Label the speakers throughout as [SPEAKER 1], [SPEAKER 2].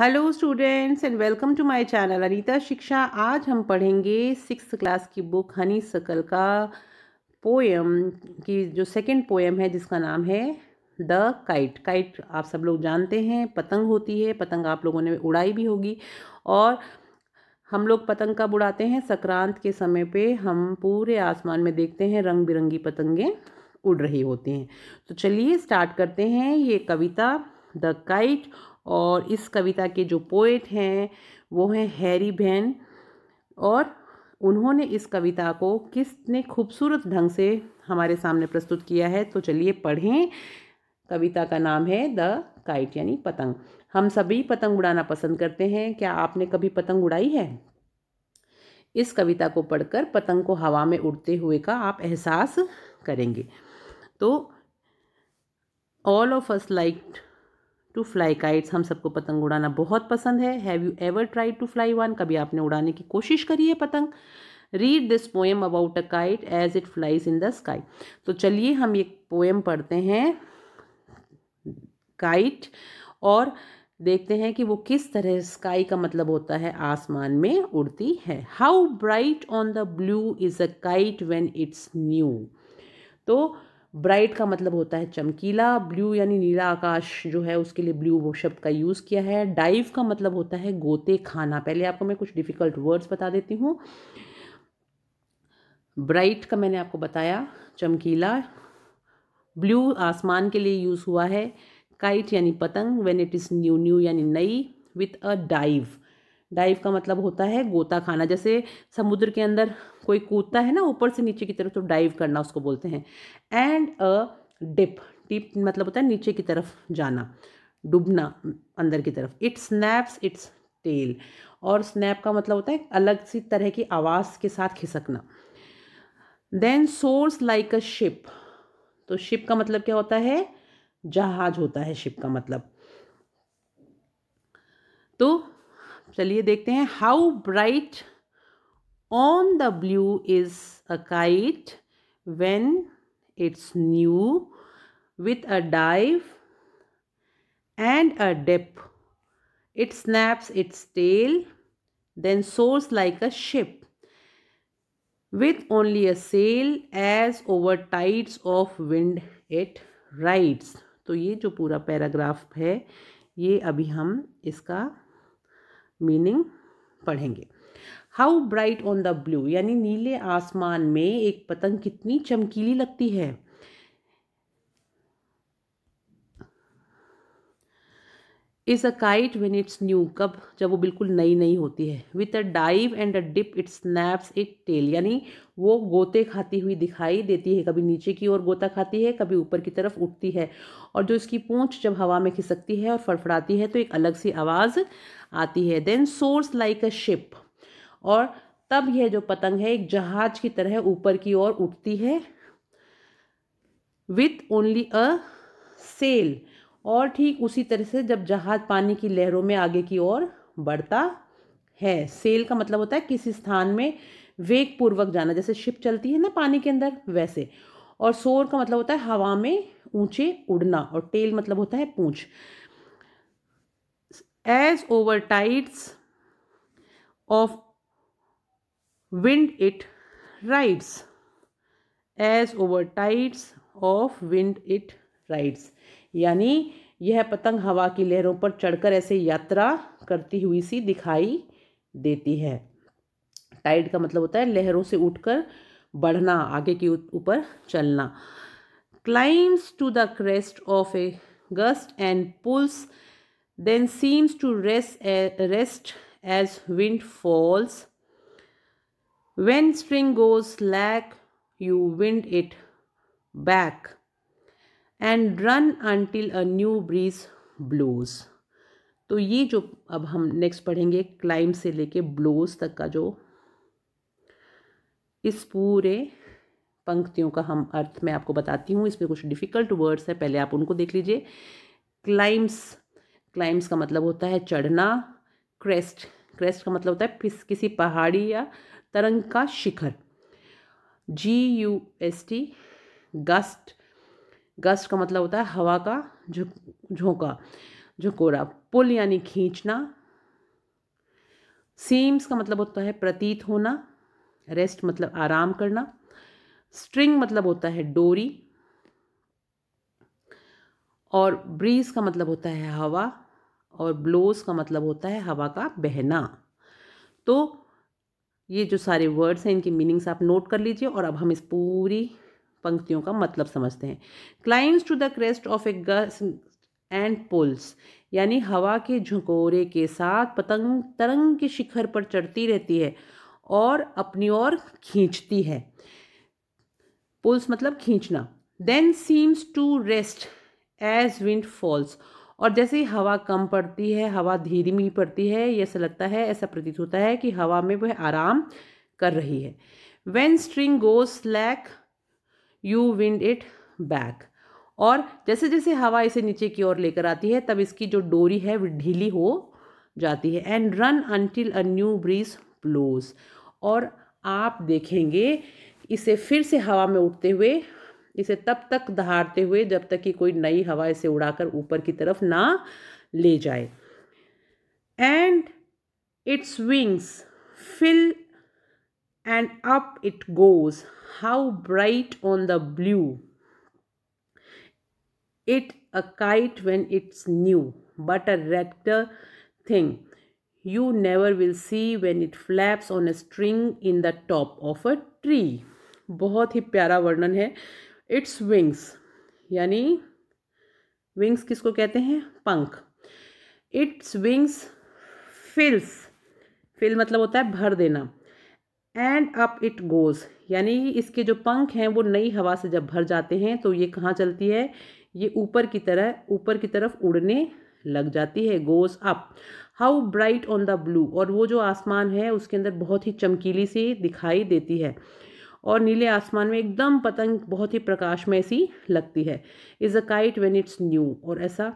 [SPEAKER 1] Hello students and welcome to my channel Anita Shiksha आज हम पढ़ेंगे सिक्स क्लास की बुक हनी सकल का पोएम की जो सेकंड पोएम है जिसका नाम है द काइट काइट आप सब लोग जानते हैं पतंग होती है पतंग आप लोगों ने उड़ाई भी होगी और हम लोग पतंग कब उड़ाते हैं संक्रांत के समय पे हम पूरे आसमान में देखते हैं रंग बिरंगी पतंगें उड़ रही होती हैं तो चलिए स्टार्ट करते हैं ये कविता द काइट और इस कविता के जो पोइट हैं वो हैं हैरी बहन और उन्होंने इस कविता को किसने खूबसूरत ढंग से हमारे सामने प्रस्तुत किया है तो चलिए पढ़ें कविता का नाम है द काइट यानी पतंग हम सभी पतंग उड़ाना पसंद करते हैं क्या आपने कभी पतंग उड़ाई है इस कविता को पढ़कर पतंग को हवा में उड़ते हुए का आप एहसास करेंगे तो all of us like to fly kites हम सबको पतंग उड़ाना बहुत पसंद है have you ever try to fly one कभी आपने उड़ाने की कोशिश करी है पतंग read this poem about a kite as it flies in the sky तो चलिए हम एक पोएम पढ़ते हैं काइट और देखते हैं कि वो किस तरह स्काई का मतलब होता है आसमान में उड़ती है how bright on the blue is a kite when it's new तो ब्राइट का मतलब होता है चमकीला ब्लू यानी नीला आकाश जो है उसके लिए ब्लू वो शब्द का यूज़ किया है डाइव का मतलब होता है गोते खाना पहले आपको मैं कुछ डिफ़िकल्ट वर्ड्स बता देती हूँ ब्राइट का मैंने आपको बताया चमकीला ब्लू आसमान के लिए यूज़ हुआ है काइट यानी पतंग when it is new new यानी नई विथ अ डाइव डाइव का मतलब होता है गोता खाना जैसे समुद्र के अंदर कोई कूदता है ना ऊपर से नीचे की तरफ तो डाइव करना उसको बोलते हैं एंड अ डिप डिप मतलब होता है नीचे की तरफ जाना डूबना अंदर की तरफ इट स्नैप्स इट्स टेल और स्नैप का मतलब होता है अलग सी तरह की आवाज़ के साथ खिसकना then soars like a ship तो शिप का मतलब क्या होता है जहाज होता है शिप का मतलब तो चलिए देखते हैं how bright on the blue is a kite when it's new with a dive and a dip it snaps its tail then soars like a ship with only a sail as over tides of wind it rides तो ये जो पूरा paragraph है ये अभी हम इसका meaning पढ़ेंगे how bright on the blue यानी नीले आसमान में एक पतंग कितनी चमकीली लगती है is a kite when it's new कब जब वो बिल्कुल नई नई होती है with a dive and a dip it snaps it tail यानी वो गोते खाती हुई दिखाई देती है कभी नीचे की ओर गोता खाती है कभी ऊपर की तरफ उठती है और जो इसकी पूंछ जब हवा में खिसकती है और फड़फड़ाती है तो एक अलग सी आवाज़ आती है then soars like a ship और तब यह जो पतंग है एक जहाज की तरह ऊपर की ओर उठती है विथ ओनली अ सेल और ठीक उसी तरह से जब जहाज़ पानी की लहरों में आगे की ओर बढ़ता है सेल का मतलब होता है किसी स्थान में वेग पूर्वक जाना जैसे शिप चलती है ना पानी के अंदर वैसे और सोर का मतलब होता है हवा में ऊंचे उड़ना और टेल मतलब होता है पूंछ as over tides of wind it rides as over tides of wind it rides यानी यह पतंग हवा की लहरों पर चढ़कर ऐसे यात्रा करती हुई सी दिखाई देती है टाइड का मतलब होता है लहरों से उठकर बढ़ना आगे के ऊपर चलना climbs to the crest of a gust and pulls then seems to rest rest as wind falls when string goes slack you wind it back and run until a new breeze blows तो ये जो अब हम next पढ़ेंगे climb से लेके blows तक का जो इस पूरे पंक्तियों का हम अर्थ मैं आपको बताती हूँ इसमें कुछ डिफ़िकल्ट वर्ड्स है पहले आप उनको देख लीजिए क्लाइम्स क्लाइम्स का मतलब होता है चढ़ना क्रेस्ट क्रेस्ट का मतलब होता है किस किसी पहाड़ी या तरंग का शिखर G U S T gust gust का मतलब होता है हवा का झोंका झुकोरा पुल यानी खींचना सीम्स का मतलब होता है प्रतीत होना रेस्ट मतलब आराम करना स्ट्रिंग मतलब होता है डोरी और ब्रीज का मतलब होता है हवा और ब्लोज का मतलब होता है हवा का बहना तो ये जो सारे वर्ड्स हैं इनकी मीनिंग्स आप नोट कर लीजिए और अब हम इस पूरी पंक्तियों का मतलब समझते हैं climbs to the crest of a and pulls यानी हवा के झुकोरे के साथ पतंग तरंग के शिखर पर चढ़ती रहती है और अपनी ओर खींचती है पुल्स मतलब खींचना then seems to rest as wind falls और जैसे ही हवा कम पड़ती है हवा धीमी पड़ती है ऐसा लगता है ऐसा प्रतीत होता है कि हवा में वह आराम कर रही है when string goes slack you wind it back और जैसे जैसे हवा इसे नीचे की ओर लेकर आती है तब इसकी जो डोरी है वो ढीली हो जाती है and run until a new breeze blows और आप देखेंगे इसे फिर से हवा में उठते हुए इसे तब तक दहाड़ते हुए जब तक कि कोई नई हवा इसे उड़ाकर ऊपर की तरफ ना ले जाए and its wings fill and up it goes. How bright on the blue! It a kite when it's new, but a rector thing you never will see when it flaps on a string in the top of a tree. बहुत ही प्यारा वर्णन है its wings यानी wings किसको कहते हैं पंख its wings फिल्स fill मतलब होता है भर देना एंड अप इट गोज़ यानी इसके जो पंख हैं वो नई हवा से जब भर जाते हैं तो ये कहाँ चलती है ये ऊपर की तरह ऊपर की तरफ उड़ने लग जाती है goes up how bright on the blue और वो जो आसमान है उसके अंदर बहुत ही चमकीली सी दिखाई देती है और नीले आसमान में एकदम पतंग बहुत ही प्रकाशमय सी लगती है is a kite when it's new और ऐसा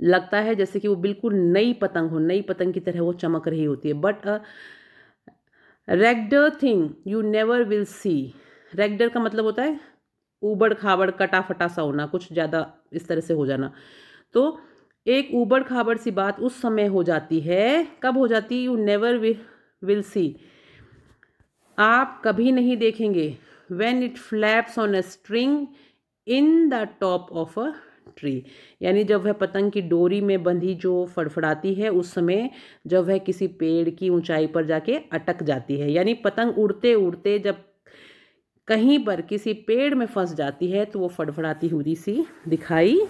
[SPEAKER 1] लगता है जैसे कि वो बिल्कुल नई पतंग हो नई पतंग की तरह वो चमक रही होती है but ragged thing you never will see ragged का मतलब होता है ऊबड़ खाबड़ कटा फटा सा होना कुछ ज़्यादा इस तरह से हो जाना तो एक ऊबड़ खाबड़ सी बात उस समय हो जाती है कब हो जाती यू नेवर विल सी आप कभी नहीं देखेंगे when it flaps on a string in the top of a tree यानी जब वह पतंग की डोरी में बंधी जो फड़फड़ाती है उस समय जब वह किसी पेड़ की ऊंचाई पर जाके अटक जाती है यानी पतंग उड़ते उड़ते जब कहीं पर किसी पेड़ में फंस जाती है तो वो फड़फड़ाती हुई सी दिखाई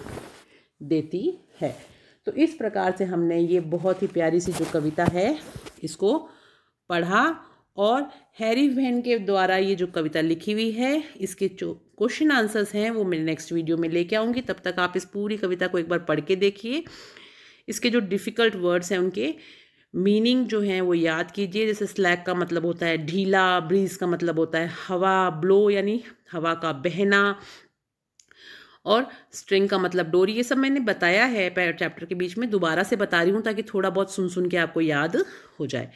[SPEAKER 1] देती है तो इस प्रकार से हमने ये बहुत ही प्यारी सी जो कविता है इसको पढ़ा और हैरी वहन के द्वारा ये जो कविता लिखी हुई है इसके जो क्वेश्चन आंसर्स हैं वो मैं नेक्स्ट वीडियो में लेके आऊँगी तब तक आप इस पूरी कविता को एक बार पढ़ के देखिए इसके जो डिफ़िकल्ट वर्ड्स हैं उनके मीनिंग जो हैं वो याद कीजिए जैसे स्लैग का मतलब होता है ढीला ब्रीज का मतलब होता है हवा ब्लो यानी हवा का बहना और स्ट्रिंग का मतलब डोरी ये सब मैंने बताया है चैप्टर के बीच में दोबारा से बता रही हूँ ताकि थोड़ा बहुत सुन सुन के आपको याद हो जाए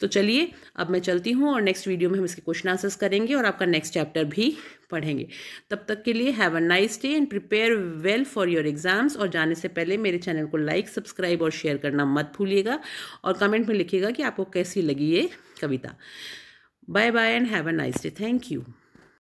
[SPEAKER 1] तो चलिए अब मैं चलती हूँ और नेक्स्ट वीडियो में हम इसके क्वेश्चन आंसर्स करेंगे और आपका नेक्स्ट चैप्टर भी पढ़ेंगे तब तक के लिए have a nice day and prepare well for your exams और जाने से पहले मेरे चैनल को लाइक सब्सक्राइब और शेयर करना मत भूलिएगा और कमेंट में लिखिएगा कि आपको कैसी लगी ये कविता bye bye and have a nice day thank you